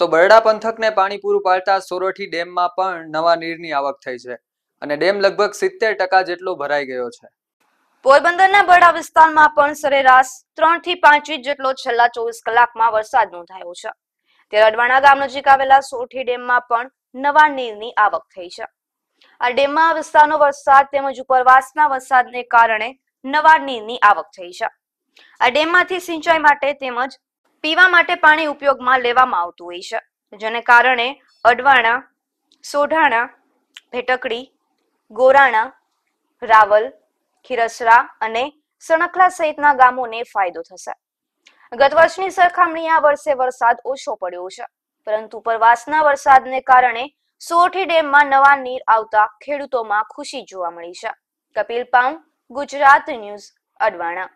તો બરડા પંથકને પાણી પૂરું પાડતા સોરઠી ડેમમાં પણ નવા નીરની આવક થઈ છે અને ડેમ લગભગ સિત્તેર ટકા જેટલો ભરાઈ ગયો છે પોરબંદરના બરડા વિસ્તારમાં પણ સરેરાશ ત્રણ થી પાંચ ઇંચ જેટલો છેલ્લા ચોવીસ કલાકમાં વરસાદ નોંધાયો છે ત્યારે અડવાણા ગામ નજીક આવેલા સોઠી ડેમમાં પણ નવા નીરની આવક થઈ છે આ ડેમમાં વિસ્તારનો વરસાદ તેમજ ઉપરવાસના વરસાદને કારણે નવા નીરની આવક થઈ છે આ ડેમમાંથી સિંચાઈ માટે તેમજ પીવા માટે પાણી ઉપયોગમાં લેવામાં આવતું હોય છે જેને કારણે અડવાણા સોઢાણા ભેટકડી ગોરાણા રાવલ ખીરસરા અને સણખલા સહિતના ગામોને ફાયદો થશે ગત વર્ષની સરખામણી આ વર્ષે વરસાદ ઓછો પડ્યો છે પરંતુ ઉપરવાસના વરસાદને કારણે સોઠી ડેમમાં નવા નીર આવતા ખેડૂતોમાં ખુશી જોવા મળી છે કપિલ પાઉ ગુજરાત ન્યૂઝ અડવાણા